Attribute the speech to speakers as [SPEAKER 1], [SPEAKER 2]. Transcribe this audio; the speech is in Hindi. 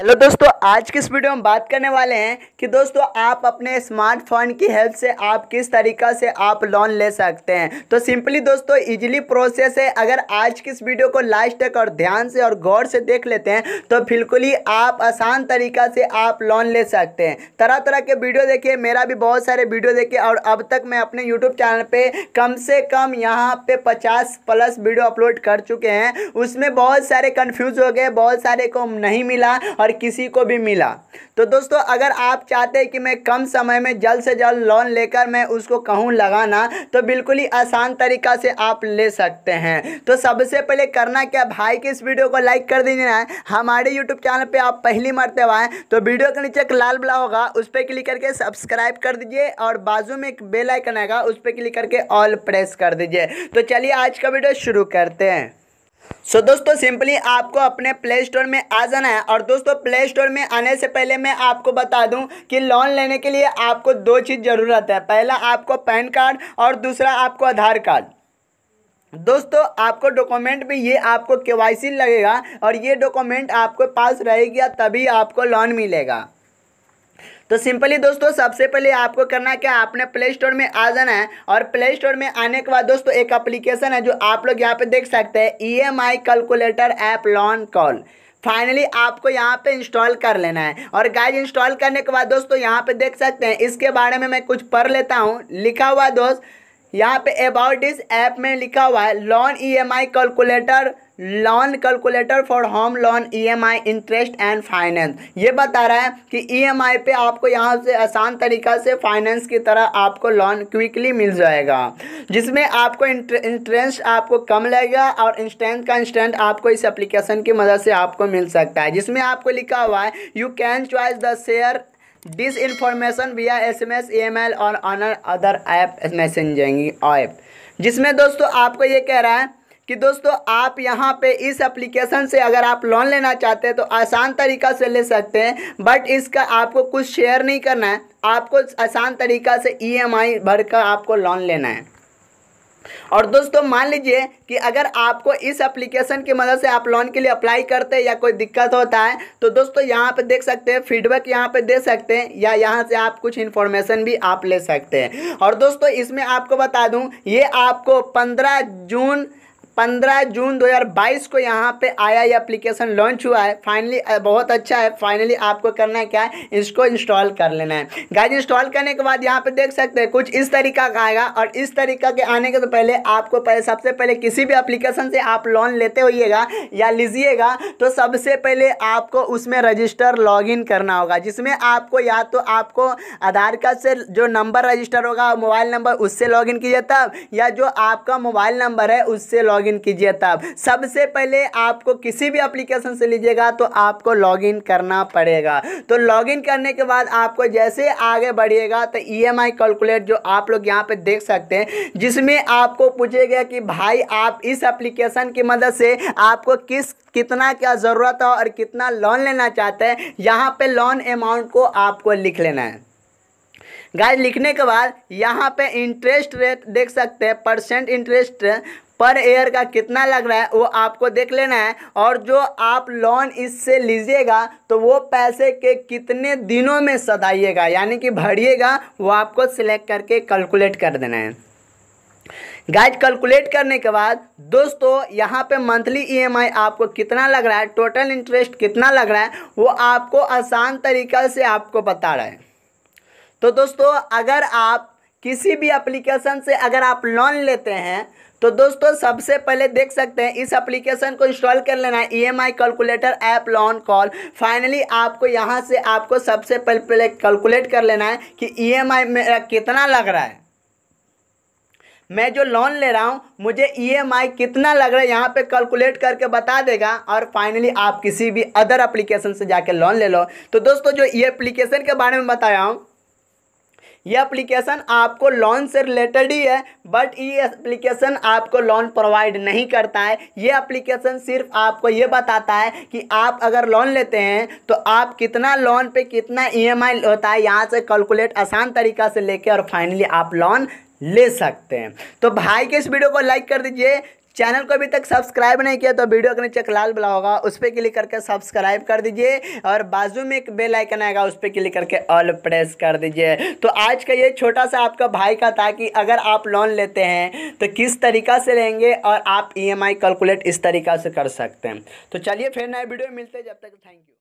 [SPEAKER 1] हेलो दोस्तों आज के इस वीडियो में बात करने वाले हैं कि दोस्तों आप अपने स्मार्टफोन की हेल्प से आप किस तरीका से आप लोन ले सकते हैं तो सिंपली दोस्तों इजीली प्रोसेस है अगर आज की इस वीडियो को लास्ट तक और ध्यान से और गौर से देख लेते हैं तो बिल्कुल ही आप आसान तरीका से आप लोन ले सकते हैं तरह तरह के वीडियो देखिए मेरा भी बहुत सारे वीडियो देखिए और अब तक मैं अपने यूट्यूब चैनल पर कम से कम यहाँ पर पचास प्लस वीडियो अपलोड कर चुके हैं उसमें बहुत सारे कन्फ्यूज़ हो गए बहुत सारे को नहीं मिला और हर किसी को भी मिला तो दोस्तों अगर आप चाहते हैं कि मैं कम समय में जल्द से जल्द लोन लेकर मैं उसको कहूँ लगाना तो बिल्कुल ही आसान तरीका से आप ले सकते हैं तो सबसे पहले करना क्या भाई के इस वीडियो को लाइक कर दीजिए हमारे यूट्यूब चैनल पर आप पहली मरते हुए तो वीडियो के नीचे एक लाल बला होगा उस पर क्लिक करके सब्सक्राइब कर दीजिए और बाजू में एक बेलाइकन आएगा उस पर क्लिक करके ऑल प्रेस कर दीजिए तो चलिए आज का वीडियो शुरू करते हैं सो so, दोस्तों सिंपली आपको अपने प्ले स्टोर में आ जाना है और दोस्तों प्ले स्टोर में आने से पहले मैं आपको बता दूं कि लोन लेने के लिए आपको दो चीज़ ज़रूरत है पहला आपको पैन कार्ड और दूसरा आपको आधार कार्ड दोस्तों आपको डॉक्यूमेंट में ये आपको के लगेगा और ये डॉक्यूमेंट आपके पास रहेगा तभी आपको लोन मिलेगा तो सिंपली दोस्तों सबसे पहले आपको करना है क्या आपने प्ले स्टोर में आ जाना है और प्ले स्टोर में आने के बाद दोस्तों एक अप्लीकेशन है जो आप लोग यहाँ पे देख सकते हैं E calculator app loan call finally आपको यहाँ पे इंस्टॉल कर लेना है और गाइज इंस्टॉल करने के बाद दोस्तों यहाँ पे देख सकते हैं इसके बारे में मैं कुछ पढ़ लेता हूँ लिखा हुआ दोस्त यहाँ पे अबाउट इस ऐप में लिखा हुआ है loan EMI calculator loan calculator for home loan EMI interest and finance ये बता रहा है कि ईएमआई e पे आपको यहाँ से आसान तरीका से फाइनेंस की तरह आपको लोन क्विकली मिल जाएगा जिसमें आपको इंटरेस्ट आपको कम लगेगा और इंस्टेंट का इंस्टेंट आपको इस एप्लीकेशन की मदद से आपको मिल सकता है जिसमें आपको लिखा हुआ है you can choice the share this information via S M S email और अनर अदर ऐप मैसेजिंग ऐप जिसमें दोस्तों आपको ये कह रहा है कि दोस्तों आप यहाँ पे इस एप्लीकेशन से अगर आप लोन लेना चाहते हैं तो आसान तरीका से ले सकते हैं बट इसका आपको कुछ शेयर नहीं करना है आपको आसान तरीका से ईएमआई e भरकर आपको लोन लेना है और दोस्तों मान लीजिए कि अगर आपको इस एप्लीकेशन की मदद से आप लोन के लिए अप्लाई करते हैं या कोई दिक्कत होता है तो दोस्तों यहाँ पे देख सकते हैं फीडबैक यहाँ पे दे सकते हैं या यहाँ से आप कुछ इन्फॉर्मेशन भी आप ले सकते हैं और दोस्तों इसमें आपको बता दूँ ये आपको पंद्रह जून पंद्रह जून 2022 को यहाँ पे आया ये एप्लीकेशन लॉन्च हुआ है फाइनली बहुत अच्छा है फाइनली आपको करना है क्या है इसको इंस्टॉल कर लेना है गाइज इंस्टॉल करने के बाद यहाँ पे देख सकते हैं कुछ इस तरीका का आएगा और इस तरीका के आने के तो पहले आपको पहले सबसे पहले किसी भी एप्लीकेशन से आप लोन लेते होइएगा या लीजिएगा तो सबसे पहले आपको उसमें रजिस्टर लॉगिन करना होगा जिसमें आपको या तो आपको आधार कार्ड से जो नंबर रजिस्टर होगा मोबाइल नंबर उससे लॉगिन कीजिए तब या जो आपका मोबाइल नंबर है उससे लॉगिन लॉगिन कीजिए तब सबसे पहले आपको किसी भी एप्लीकेशन से लीजिएगा तो आपको लॉगिन करना पड़ेगा तो लॉगिन करने के बाद आपको जैसे आगे बढ़िएगा तो ईएमआई e कैलकुलेट जो आप लोग यहाँ पे देख सकते हैं जिसमें आपको पूछेगा कि भाई आप इस एप्लीकेशन की मदद से आपको किस कितना क्या ज़रूरत है और कितना लोन लेना चाहते हैं यहाँ पे लोन अमाउंट को आपको लिख लेना है गाय लिखने के बाद यहाँ पे इंटरेस्ट रेट देख सकते हैं परसेंट इंटरेस्ट पर एयर का कितना लग रहा है वो आपको देख लेना है और जो आप लोन इससे लीजिएगा तो वो पैसे के कितने दिनों में सदाइएगा यानी कि भरिएगा वो आपको सिलेक्ट करके कैलकुलेट कर देना है गाइड कैलकुलेट करने के बाद दोस्तों यहाँ पे मंथली ईएमआई e आपको कितना लग रहा है टोटल इंटरेस्ट कितना लग रहा है वो आपको आसान तरीका से आपको बता रहा है तो दोस्तों अगर आप किसी भी एप्लीकेशन से अगर आप लोन लेते हैं तो दोस्तों सबसे पहले देख सकते हैं इस एप्लीकेशन को इंस्टॉल कर लेना है EMI calculator app loan call finally आपको यहाँ से आपको सबसे पहले पहले कैलकुलेट कर लेना है कि ईएमआई e मेरा कितना लग रहा है मैं जो लोन ले रहा हूँ मुझे ईएमआई e कितना लग रहा है यहाँ पे कैलकुलेट करके बता देगा और फाइनली आप किसी भी अदर एप्लीकेशन से जाके लोन ले लो तो दोस्तों जो ये एप्लीकेशन के बारे में बताया हूँ ये एप्लीकेशन आपको लोन से रिलेटेड ही है बट ये एप्लीकेशन आपको लोन प्रोवाइड नहीं करता है ये एप्लीकेशन सिर्फ आपको ये बताता है कि आप अगर लोन लेते हैं तो आप कितना लोन पे कितना ईएमआई e होता है यहाँ से कैलकुलेट आसान तरीका से लेके और फाइनली आप लोन ले सकते हैं तो भाई के इस वीडियो को लाइक कर दीजिए चैनल को अभी तक सब्सक्राइब नहीं किया तो वीडियो के नीचे लाल बला होगा उस पर क्लिक करके सब्सक्राइब कर दीजिए और बाजू में एक बेल आइकन आएगा उस पर क्लिक करके ऑल प्रेस कर दीजिए तो आज का ये छोटा सा आपका भाई का था कि अगर आप लोन लेते हैं तो किस तरीका से लेंगे और आप ई e कैलकुलेट इस तरीका से कर सकते हैं तो चलिए फिर नए वीडियो मिलते हैं जब तक थैंक यू